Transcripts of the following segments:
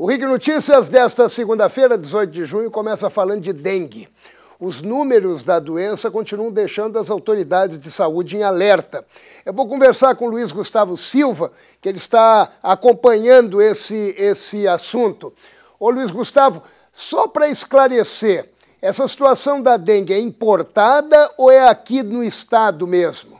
O Rig Notícias desta segunda-feira, 18 de junho, começa falando de dengue. Os números da doença continuam deixando as autoridades de saúde em alerta. Eu vou conversar com o Luiz Gustavo Silva, que ele está acompanhando esse, esse assunto. Ô Luiz Gustavo, só para esclarecer, essa situação da dengue é importada ou é aqui no estado mesmo?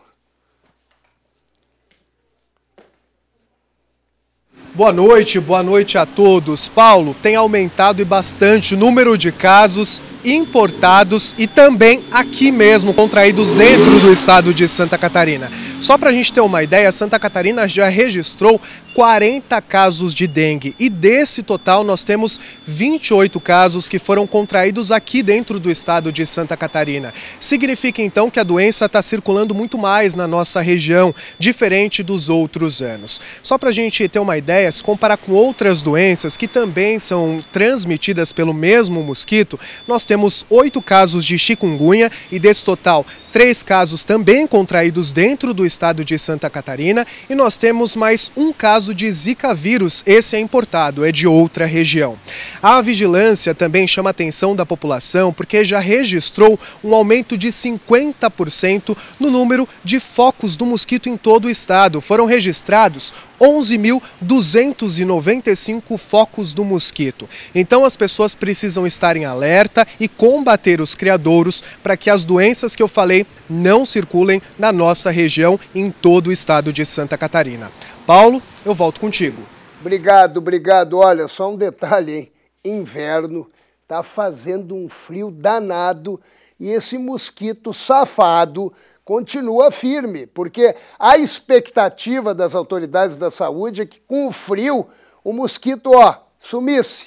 Boa noite, boa noite a todos. Paulo, tem aumentado e bastante o número de casos importados e também aqui mesmo, contraídos dentro do estado de Santa Catarina. Só para a gente ter uma ideia, Santa Catarina já registrou 40 casos de dengue e desse total nós temos 28 casos que foram contraídos aqui dentro do estado de Santa Catarina. Significa então que a doença está circulando muito mais na nossa região, diferente dos outros anos. Só para a gente ter uma ideia, se comparar com outras doenças que também são transmitidas pelo mesmo mosquito, nós temos oito casos de chikungunya e desse total, três casos também contraídos dentro do estado de Santa Catarina e nós temos mais um caso de Zika vírus, esse é importado, é de outra região. A vigilância também chama a atenção da população porque já registrou um aumento de 50% no número de focos do mosquito em todo o estado. Foram registrados 11.295 focos do mosquito. Então as pessoas precisam estar em alerta e combater os criadouros para que as doenças que eu falei não circulem na nossa região em todo o estado de Santa Catarina. Paulo, eu volto contigo. Obrigado, obrigado. Olha, só um detalhe, hein? Inverno Está fazendo um frio danado e esse mosquito safado continua firme, porque a expectativa das autoridades da saúde é que com o frio o mosquito, ó, sumisse.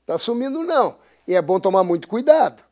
Está sumindo não. E é bom tomar muito cuidado.